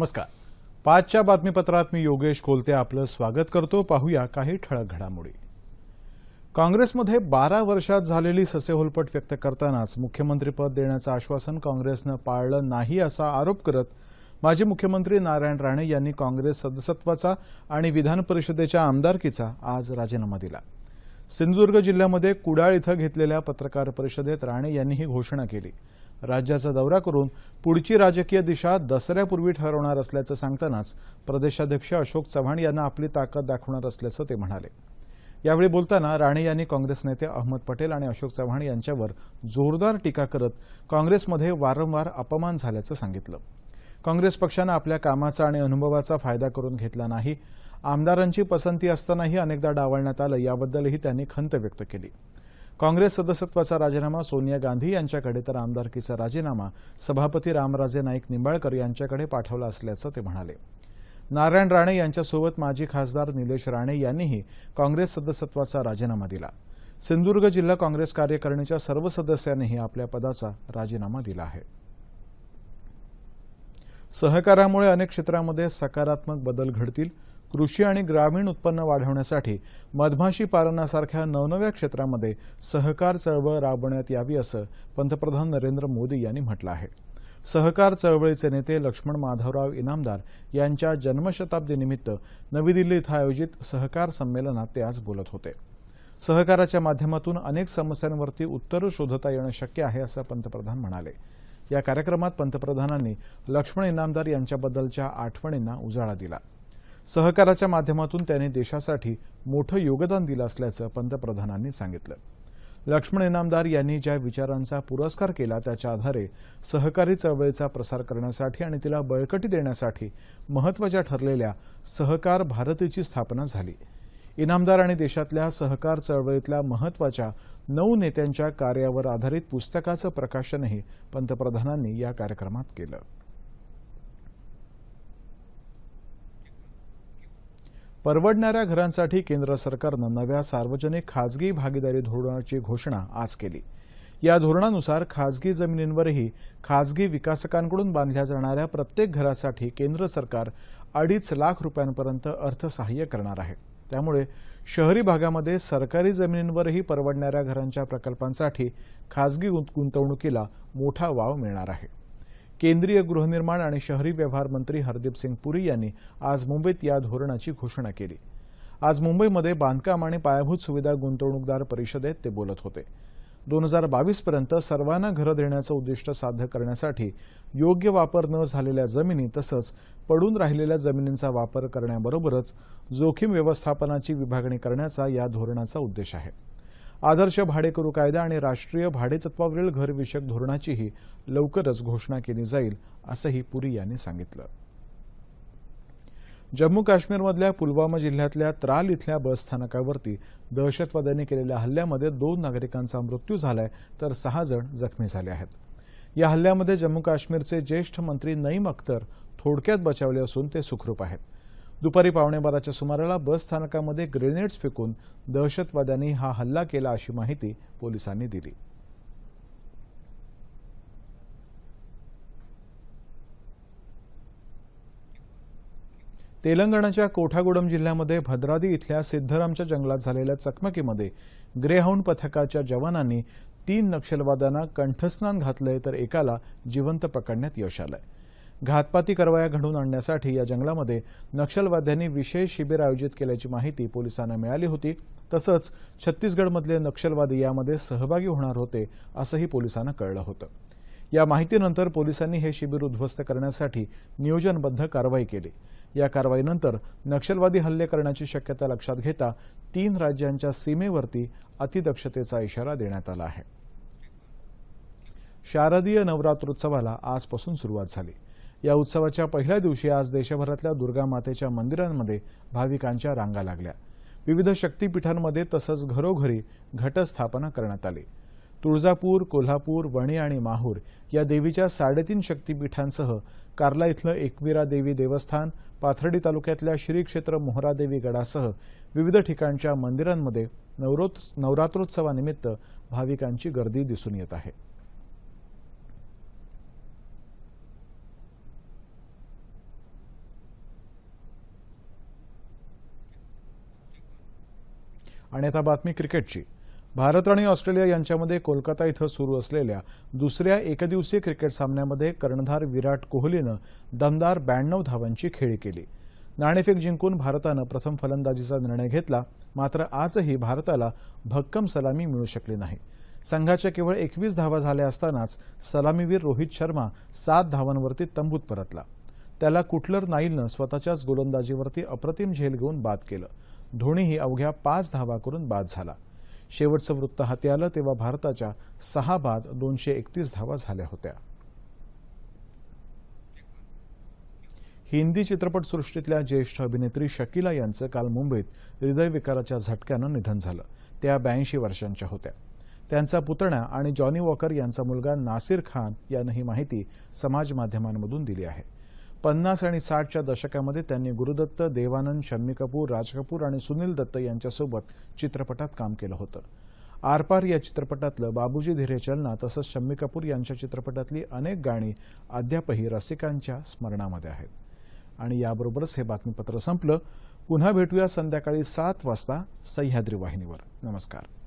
नमस्कार पाचच्या बातमीपत्रात मी योगेश कोलते आपलं स्वागत करतो पाहूया काही ठळक घडामोडी काँग्रेसमध्ये बारा वर्षात झालेली ससेहोलपट व्यक्त करतानाच मुख्यमंत्रीपद देण्याचं आश्वासन काँग्रेसनं पाळलं नाही असा आरोप करत माजी मुख्यमंत्री नारायण राणे यांनी काँग्रेस सदस्यत्वाचा आणि विधान परिषदेच्या आमदारकीचा आज राजीनामा दिला सिंधुदुर्ग जिल्ह्यामध्ये कुडाळ इथं घेतलेल्या पत्रकार परिषदेत राणे यांनी ही घोषणा केली राज्याचा दौरा करून पुढची राजकीय दिशा दसऱ्यापूर्वी ठरवणार असल्याचं सांगतानाच प्रदेशाध्यक्ष अशोक चव्हाण यांना आपली ताकद दाखवणार असल्याचं ते म्हणाले यावेळी बोलताना राणे यांनी काँग्रेस नेते अहमद पटेल आणि अशोक चव्हाण यांच्यावर जोरदार टीका करत काँग्रेसमध्ये वारंवार अपमान झाल्याचं सांगितलं काँग्रेस पक्षानं आपल्या कामाचा आणि अनुभवाचा फायदा करून घेतला नाही आमदारांची पसंती असतानाही अनेकदा डावळण्यात आलं याबद्दलही त्यांनी खंत व्यक्त केली काँग्रेस सदस्यत्वाचा राजीनामा सोनिया गांधी यांच्याकडे तर आमदारकीचा राजीनामा सभापती रामराजे नाईक निंबाळकर यांच्याकडे पाठवला असल्याचं ते म्हणाले नारायण राणे यांच्यासोबत माजी खासदार निलेश राणे यांनीही काँग्रेस सदस्यत्वाचा राजीनामा दिला सिंधुदुर्ग जिल्हा काँग्रेस कार्यकारिणीच्या सर्व सदस्यांनीही आपल्या पदाचा राजीनामा दिला आहे सहकारामुळे अनेक क्षेत्रामध्ये सकारात्मक बदल घडतील कृषी आणि ग्रामीण उत्पन्न वाढवण्यासाठी मधमाशी पालनासारख्या नवनव्या क्षेत्रामध्ये सहकार चळवळ राबवण्यात यावी असं पंतप्रधान नरेंद्र मोदी यांनी म्हटलं आहे सहकार चळवळीचे नेते लक्ष्मण माधवराव इनामदार यांच्या जन्मशताब्दीनिमित्त नवी दिल्ली इथं आयोजित सहकार संमेलनात ते आज बोलत होते सहकाराच्या माध्यमातून अनेक समस्यांवरती उत्तरं शोधता येणं शक्य आहे असं पंतप्रधान म्हणाले या कार्यक्रमात पंतप्रधानांनी लक्ष्मण इनामदार यांच्याबद्दलच्या आठवणींना उजाळा दिला सहकाराच्या माध्यमातून त्याने देशासाठी मोठं योगदान दिलं असल्याचं पंतप्रधानांनी सांगितलं लक्ष्मण इनामदार यांनी ज्या विचारांचा पुरस्कार केला त्याच्या आधारे सहकारी चळवळीचा प्रसार करण्यासाठी आणि तिला बळकटी देण्यासाठी महत्वाच्या ठरलेल्या सहकार भारतीची स्थापना झाली इनामदार आणि देशातल्या सहकार चळवळीतल्या महत्वाच्या नऊ नेत्यांच्या कार्यावर आधारित पुस्तकाचं प्रकाशनही पंतप्रधानांनी या कार्यक्रमात केलं परवडणाऱ्या घरांसाठी केंद्र सरकारनं नव्या सार्वजनिक खाजगी भागीदारी धोरणाची घोषणा आज केली या धोरणानुसार खाजगी जमिनींवरही खाजगी विकासकांकडून बांधल्या जाणाऱ्या प्रत्येक घरासाठी केंद्र सरकार अडीच लाख रुपयांपर्यंत अर्थसहाय्य करणार आहे त्यामुळे शहरी भागामध्ये सरकारी जमिनींवरही परवडणाऱ्या घरांच्या प्रकल्पांसाठी खाजगी गुंतवणुकीला मोठा वाव मिळणार आहे केंद्रीय गृहनिर्माण आणि शहरी व्यवहार मंत्री हरदीप सिंग पुरी यांनी आज मुंबईत या धोरणाची घोषणा केली आज मुंबईमध्ये बांधकाम आणि पायाभूत सुविधा गुंतवणूकदार परिषदेत ते बोलत होते दोन हजार बावीसपर्यंत सर्वांना घरं देण्याचं उद्दिष्ट साध्य करण्यासाठी योग्य वापर न झालेल्या जमिनी तसंच पडून राहिलेल्या जमिनींचा वापर करण्याबरोबरच जोखीम व्यवस्थापनाची विभागणी करण्याचा या धोरणाचा उद्देश आहे आदर्श भाडेकरू कायदा आणि राष्ट्रीय भाडेतत्वावरील घरविषयक धोरणाचीही लवकरच घोषणा केली जाईल असंही पुरी यांनी सांगितलं जम्मू काश्मीरमधल्या पुलवामा जिल्ह्यातल्या त्राल इथल्या बसस्थानकावरती दहशतवाद्यांनी केलेल्या हल्ल्यामध्ये दोन नागरिकांचा मृत्यू झालाय तर सहा जण जखमी झाले आहेत या हल्ल्यामध्ये जम्मू काश्मीरचे ज्येष्ठ मंत्री नईम अख्तर थोडक्यात बचावले असून ते सुखरूप आहेत दुपारी पावणेबाराच्या सुमाराला बस स्थानकामध्ये ग्रेनेड्स फेकून दहशतवाद्यांनी हा हल्ला केला अशी माहिती पोलिसांनी दिली तेलंगणाच्या कोठागुडम जिल्ह्यामध्ये भद्रादी इथल्या सिद्धरामच्या जंगलात झालेल्या चकमकीमध्ये ग्रेहाऊंड पथकाच्या जवानांनी तीन नक्षलवाद्यांना कंठस्नान घातलंय तर एकाला जिवंत पकडण्यात यश आलंय घातपाती कारवाया घडून आणण्यासाठी या जंगलामध्ये नक्षलवाद्यांनी विशेष शिबिर आयोजित केल्याची माहिती पोलिसांना मिळाली होती तसंच छत्तीसगडमधले नक्षलवादी यामध्ये सहभागी होणार होते असंही पोलिसांना कळलं होतं या माहितीनंतर पोलिसांनी हे शिबिर उद्ध्वस्त करण्यासाठी नियोजनबद्ध कारवाई केली या कारवाईनंतर नक्षलवादी हल्ले करण्याची शक्यता लक्षात घेता तीन राज्यांच्या सीमेवरती अतिदक्षतेचा इशारा देण्यात आला आहे शारदीय नवरात्रोत्सवाला आजपासून सुरुवात झाली या उत्सवाच्या पहिल्या दिवशी आज देशभरातल्या दुर्गा मातेच्या मंदिरांमध्ये भाविकांच्या रांगा लागल्या विविध शक्तीपीठांमध्ये तसंच घरोघरी घटस्थापना करण्यात आली तुळजापूर कोल्हापूर वणी आणि माहूर या देवीच्या साडेतीन शक्तीपीठांसह कार्ला इथलं एकविरा देवी देवस्थान पाथर्डी तालुक्यातल्या श्री क्षेत्र मोहरादेवी गडासह विविध ठिकाणच्या मंदिरांमध्ये नवरात्रोत्सवानिमित्त भाविकांची गर्दी दिसून येत आहे आणि आता बातमी क्रिकेटची भारत आणि ऑस्ट्रेलिया यांच्यामध्ये कोलकाता इथं सुरू असलेल्या दुसऱ्या एकदिवसीय क्रिकेट सामन्यामध्ये कर्णधार विराट कोहलीनं दमदार ब्याण्णव धावांची खेळी केली नाणेफेक जिंकून भारतानं प्रथम फलंदाजीचा निर्णय घेतला मात्र आजही भारताला भक्कम सलामी मिळू शकली नाही संघाच्या केवळ एकवीस धावा झाल्या असतानाच सलामीवीर रोहित शर्मा सात धावांवरती तंबूत परतला त्याला कुटलर नाईलनं स्वतःच्याच गोलंदाजीवरती अप्रतिम झेल घेऊन बाद केलं धोनीही अवघ्या पाच धावा करून बाद झाला शेवटचं वृत्त हाती आलं तेव्हा भारताच्या सहा बाद दोनशे एकतीस धावा झाल्या होत्या हिंदी चित्रपटसृष्टीतल्या ज्येष्ठ अभिनेत्री शकिला यांचं काल मुंबईत हृदयविकाराच्या झटक्यानं निधन झालं त्या ब्याऐंशी वर्षांच्या होत्या त्यांचा पुतण्या आणि जॉनी वॉकर यांचा मुलगा नासिर खान यानं ही माहिती समाज माध्यमांमधून दिली आहे पन्नास आणि साठच्या दशकामध्ये त्यांनी गुरुदत्त देवानंद शम्मी कपूर राज कपूर आणि सुनील दत्त यांच्यासोबत चित्रपटात काम केलं होतं आरपार या चित्रपटातलं बाबूजी धीरे चलना तसंच शम्मी कपूर यांच्या चित्रपटातली अनेक गाणी अद्यापही रसिकांच्या स्मरणामध्ये आहेत आणि याबरोबरच हे बातमीपत्र संपलं पुन्हा भेटूया संध्याकाळी सात वाजता सह्याद्री वाहिनीवर नमस्कार